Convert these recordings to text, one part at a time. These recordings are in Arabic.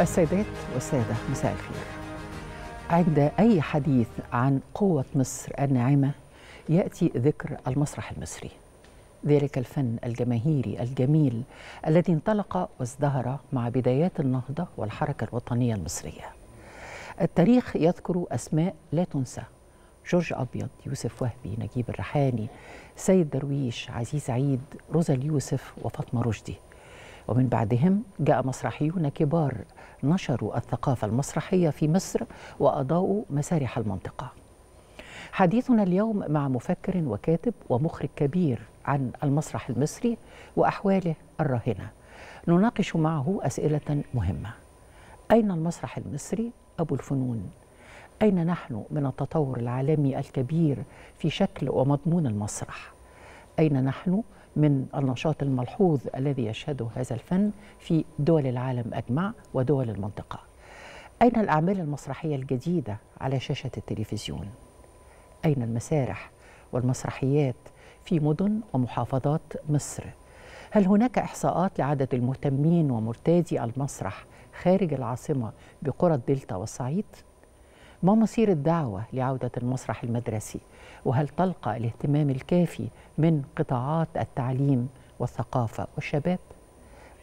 السيدات والسادة مساء الخير عند أي حديث عن قوة مصر الناعمة يأتي ذكر المسرح المصري ذلك الفن الجماهيري الجميل الذي انطلق وازدهر مع بدايات النهضة والحركة الوطنية المصرية التاريخ يذكر أسماء لا تنسى جورج أبيض يوسف وهبي نجيب الريحاني سيد درويش عزيز عيد روزا اليوسف وفاطمة رشدي ومن بعدهم جاء مسرحيون كبار نشروا الثقافة المسرحية في مصر وأضاءوا مسارح المنطقة حديثنا اليوم مع مفكر وكاتب ومخرج كبير عن المسرح المصري وأحواله الراهنة نناقش معه أسئلة مهمة أين المسرح المصري أبو الفنون؟ أين نحن من التطور العالمي الكبير في شكل ومضمون المسرح؟ أين نحن من النشاط الملحوظ الذي يشهده هذا الفن في دول العالم أجمع ودول المنطقة أين الأعمال المسرحية الجديدة على شاشة التلفزيون؟ أين المسارح والمسرحيات في مدن ومحافظات مصر؟ هل هناك إحصاءات لعدد المهتمين ومرتادي المسرح خارج العاصمة بقرى الدلتا والصعيد؟ ما مصير الدعوة لعودة المسرح المدرسي وهل تلقى الاهتمام الكافي من قطاعات التعليم والثقافة والشباب؟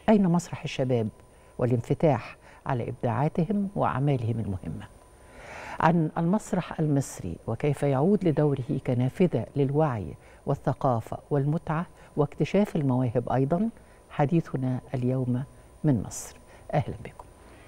أين مسرح الشباب والانفتاح على إبداعاتهم وأعمالهم المهمة؟ عن المسرح المصري وكيف يعود لدوره كنافذة للوعي والثقافة والمتعة واكتشاف المواهب أيضا حديثنا اليوم من مصر أهلا بكم